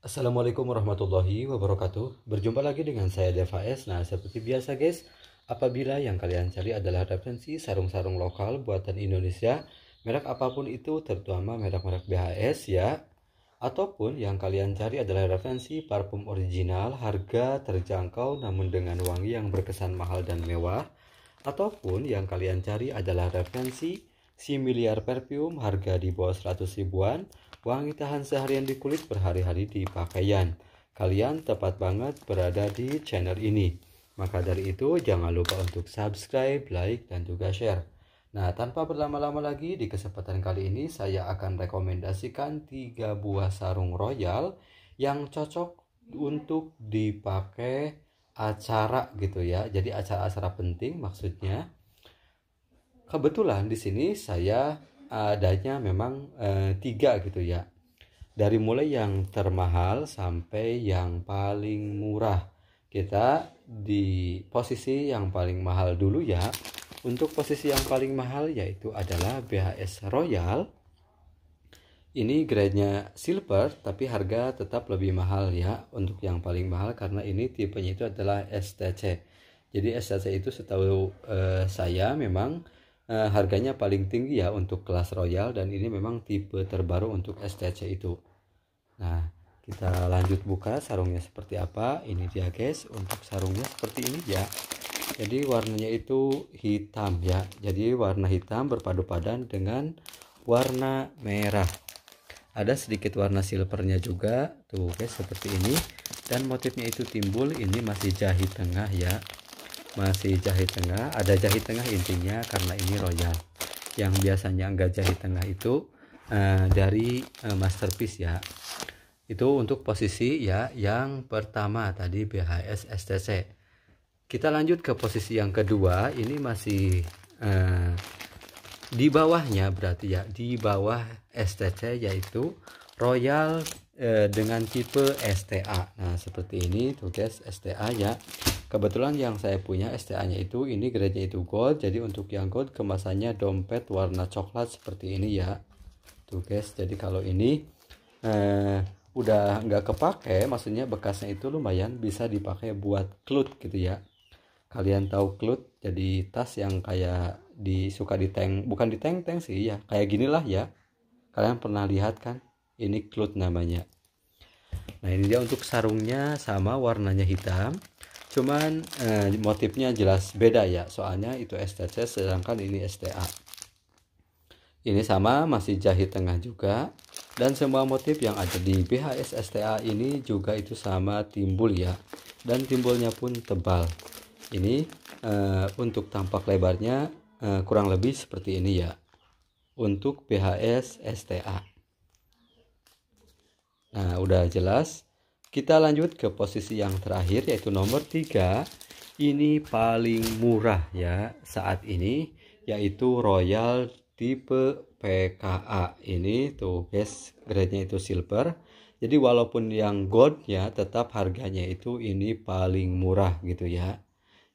Assalamualaikum warahmatullahi wabarakatuh Berjumpa lagi dengan saya Deva S Nah seperti biasa guys Apabila yang kalian cari adalah referensi sarung-sarung lokal buatan Indonesia Merek apapun itu terutama merek-merek BHS ya Ataupun yang kalian cari adalah referensi parfum original Harga terjangkau namun dengan wangi yang berkesan mahal dan mewah Ataupun yang kalian cari adalah referensi Si miliar perfume harga di bawah 100 ribuan, wangi tahan seharian di kulit berhari-hari di pakaian. Kalian tepat banget berada di channel ini. Maka dari itu jangan lupa untuk subscribe, like, dan juga share. Nah, tanpa berlama-lama lagi, di kesempatan kali ini saya akan rekomendasikan 3 buah sarung royal yang cocok untuk dipakai acara gitu ya. Jadi acara-acara penting maksudnya kebetulan di sini saya adanya memang e, tiga gitu ya dari mulai yang termahal sampai yang paling murah kita di posisi yang paling mahal dulu ya untuk posisi yang paling mahal yaitu adalah BHS Royal ini grade-nya silver tapi harga tetap lebih mahal ya untuk yang paling mahal karena ini tipenya itu adalah STC jadi STC itu setahu e, saya memang Eh, harganya paling tinggi ya untuk kelas royal dan ini memang tipe terbaru untuk STC itu nah kita lanjut buka sarungnya seperti apa ini dia guys untuk sarungnya seperti ini ya jadi warnanya itu hitam ya jadi warna hitam berpadu padan dengan warna merah ada sedikit warna silvernya juga tuh guys seperti ini dan motifnya itu timbul ini masih jahit tengah ya masih jahit tengah ada jahit tengah intinya karena ini royal yang biasanya enggak jahit tengah itu uh, dari uh, masterpiece ya itu untuk posisi ya yang pertama tadi BHS STC kita lanjut ke posisi yang kedua ini masih uh, di bawahnya berarti ya di bawah STC yaitu Royal uh, dengan tipe STA nah seperti ini tugas STA ya Kebetulan yang saya punya STA-nya itu ini grade itu gold. Jadi untuk yang gold kemasannya dompet warna coklat seperti ini ya. Tuh guys, jadi kalau ini eh, udah nggak kepake, maksudnya bekasnya itu lumayan bisa dipakai buat klut gitu ya. Kalian tahu klut? Jadi tas yang kayak disuka di tank, bukan di tank-tank sih ya. Kayak gini lah ya. Kalian pernah lihat kan? Ini klut namanya. Nah, ini dia untuk sarungnya sama warnanya hitam cuman eh, motifnya jelas beda ya soalnya itu STC sedangkan ini STA ini sama masih jahit tengah juga dan semua motif yang ada di BHS STA ini juga itu sama timbul ya dan timbulnya pun tebal ini eh, untuk tampak lebarnya eh, kurang lebih seperti ini ya untuk BHS STA nah udah jelas kita lanjut ke posisi yang terakhir yaitu nomor 3. Ini paling murah ya saat ini yaitu Royal tipe PKA ini tuh guys grade-nya itu silver. Jadi walaupun yang gold ya tetap harganya itu ini paling murah gitu ya.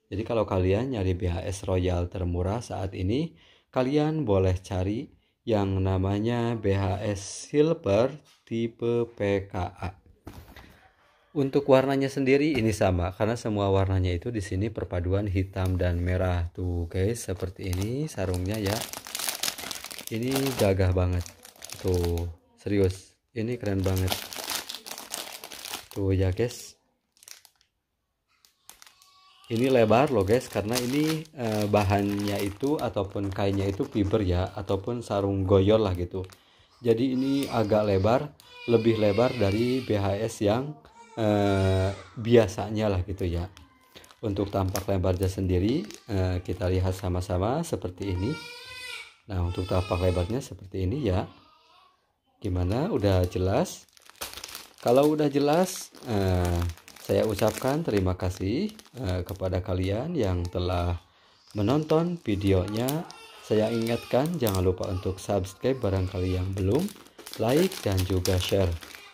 Jadi kalau kalian nyari BHS Royal termurah saat ini, kalian boleh cari yang namanya BHS Silver tipe PKA. Untuk warnanya sendiri ini sama karena semua warnanya itu di sini perpaduan hitam dan merah tuh guys seperti ini sarungnya ya. Ini gagah banget tuh serius ini keren banget tuh ya guys. Ini lebar loh guys karena ini eh, bahannya itu ataupun kainnya itu fiber ya ataupun sarung goyor lah gitu. Jadi ini agak lebar lebih lebar dari BHS yang eh, biasanya lah gitu ya untuk tampak lebarnya sendiri eh, kita lihat sama-sama seperti ini nah untuk tampak lebarnya seperti ini ya gimana udah jelas kalau udah jelas eh, saya ucapkan terima kasih eh, kepada kalian yang telah menonton videonya saya ingatkan jangan lupa untuk subscribe barangkali yang belum like dan juga share